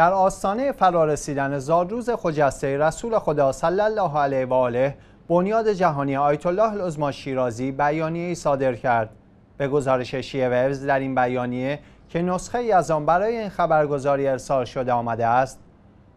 در آستانه فرارسیدن زادروز خجسته رسول خدا صلی الله علیه و آله بنیاد جهانی آیت الله العظما شیرازی بیانیه صادر کرد به گزارش شیعه وبز در این بیانیه که نسخه ای از آن برای این خبرگزاری ارسال شده آمده است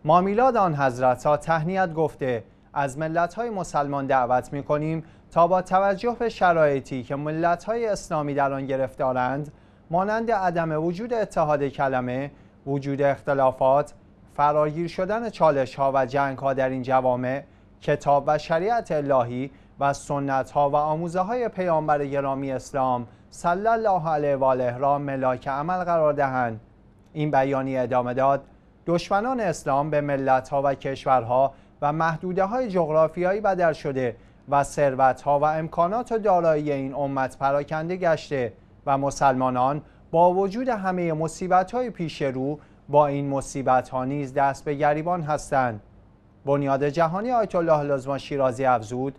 ما میلاد آن حضرت ها تهنیت گفته از ملت های مسلمان دعوت می کنیم تا با توجه به شرایطی که ملت های اسلامی در آن گرفتارند مانند عدم وجود اتحاد کلمه وجود اختلافات، فراگیر شدن چالش ها و جنگ ها در این جوامع، کتاب و شریعت الهی و سنت ها و آموزه های پیامبر گرامی اسلام صلی الله علیه و آله را ملاک عمل قرار دهند. این بیانی ادامه داد دشمنان اسلام به ملت ها و کشورها و محدوده های جغرافیایی بدر شده و ثروت ها و امکانات و دارایی این امت پراکنده گشته و مسلمانان با وجود همه مصیبت های پیش رو با این مصیبت ها نیز دست به گریبان هستند بنیاد جهانی آیت الله شیرازی افزود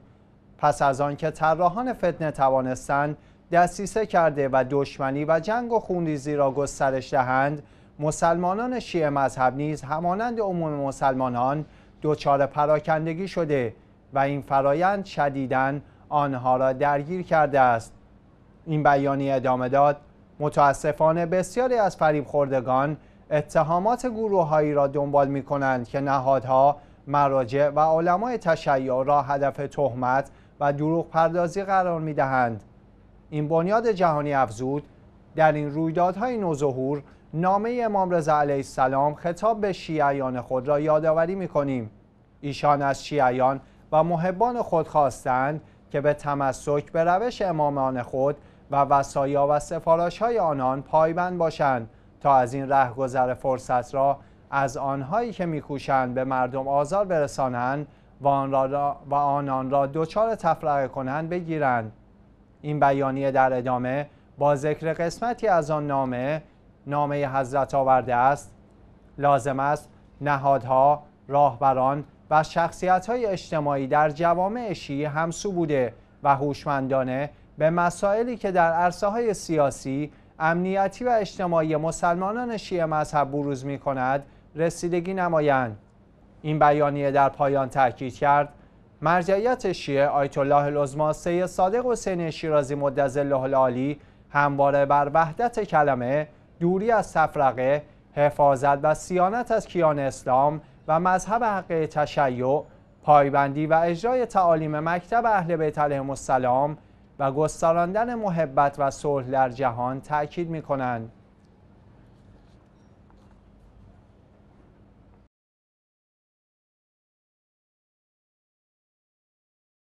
پس از آنکه طراحان فتنه توانستند دستیسه کرده و دشمنی و جنگ و خونریزی را گسترش دهند مسلمانان شیعه مذهب نیز همانند عموم مسلمانان دچار پراکندگی شده و این فرایند شدیدن آنها را درگیر کرده است این بیانیه ادامه داد متاسفانه بسیاری از فریب خوردگان اتهامات گروههایی را دنبال می کنند که نهادها، مراجع و علمای تشیع را هدف تهمت و دروغ پردازی قرار می دهند. این بنیاد جهانی افزود در این رویدادهای نوظهور نامه امام رضا علیه السلام خطاب به شیعیان خود را یادآوری می کنیم. ایشان از شیعیان و محبان خود خواستند که به تمسک به روش امامان خود و وسایا و سفارش های آنان پایبند باشند تا از این گذر فرصت را از آنهایی که میکوشند به مردم آزار برسانند و, آن را و آنان را دچار تفرقه کنند بگیرند این بیانیه در ادامه با ذکر قسمتی از آن نامه نامه حضرت آورده است لازم است نهادها راهبران و شخصیت های اجتماعی در جوامع شیعه همسو بوده و هوشمندانه به مسائلی که در عرصه های سیاسی، امنیتی و اجتماعی مسلمانان شیعه مذهب بروز می کند رسیدگی نمایند. این بیانیه در پایان تاکید کرد مرجعیت شیعه آیت الله العظما سید صادق حسین شیرازی مدظله العالی همواره بر وحدت کلمه دوری از تفرقه حفاظت و سیانت از کیان اسلام و مذهب حقه تشیع پایبندی و اجرای تعالیم مکتب اهل بیت علیهم السلام و گستراندن محبت و صلح در جهان تاکید می کنند.